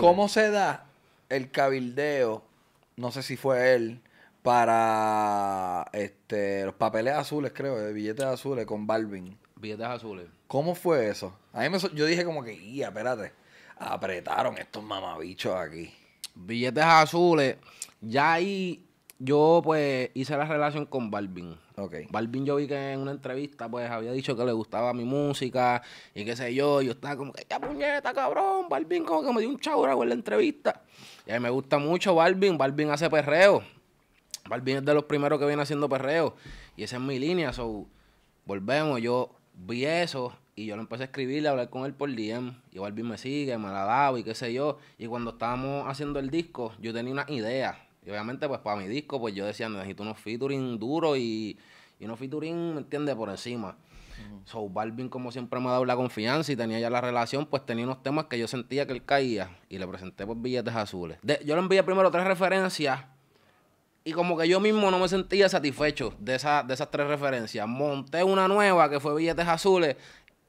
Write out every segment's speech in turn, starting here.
¿Cómo se da el cabildeo? No sé si fue él para este los papeles azules, creo, de eh, billetes azules con Balvin. Billetes azules. ¿Cómo fue eso? A mí yo dije como que, espérate. Apretaron estos mamabichos aquí." Billetes azules. Ya ahí yo pues hice la relación con Balvin. Okay. Balvin yo vi que en una entrevista pues había dicho que le gustaba mi música y qué sé yo. Yo estaba como que, ya puñeta, cabrón. Balvin como que me dio un chaurago en la entrevista. Y a mí me gusta mucho Balvin. Balvin hace perreo. Balvin es de los primeros que viene haciendo perreo. Y esa es mi línea. So, volvemos. Yo vi eso y yo lo empecé a escribirle, a hablar con él por DM. Y Balvin me sigue, me la daba y qué sé yo. Y cuando estábamos haciendo el disco, yo tenía una idea y obviamente, pues para mi disco, pues yo decía, necesito unos featuring duros y, y unos featuring, ¿me entiendes? Por encima. So, Balvin, como siempre, me ha dado la confianza y tenía ya la relación, pues tenía unos temas que yo sentía que él caía y le presenté por pues, billetes azules. yo le envié primero tres referencias y como que yo mismo no me sentía satisfecho de, esa, de esas tres referencias. Monté una nueva que fue billetes azules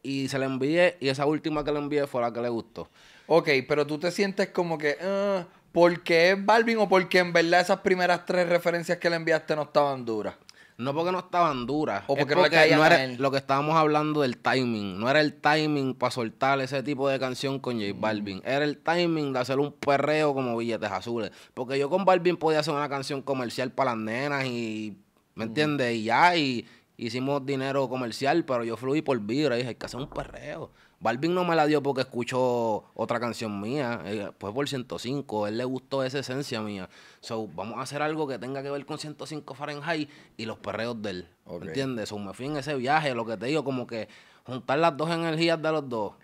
y se la envié y esa última que le envié fue la que le gustó. Ok, pero tú te sientes como que, uh, ¿por qué es Balvin o porque en verdad esas primeras tres referencias que le enviaste no estaban duras? No porque no estaban duras. O porque, no, era lo que estábamos hablando del timing. No era el timing para soltar ese tipo de canción con J Balvin. Era el timing de hacer un perreo como billetes azules. Porque yo con Balvin podía hacer una canción comercial para las nenas y. ¿Me entiendes? Y ya, y, Hicimos dinero comercial, pero yo fluí por vibra. Dije, hay que hacer un perreo. Balvin no me la dio porque escuchó otra canción mía. Eh, fue pues por 105. Él le gustó esa esencia mía. So, vamos a hacer algo que tenga que ver con 105 Fahrenheit y los perreos de él. ¿Entiendes? So, me fui en ese viaje. Lo que te digo, como que juntar las dos energías de los dos.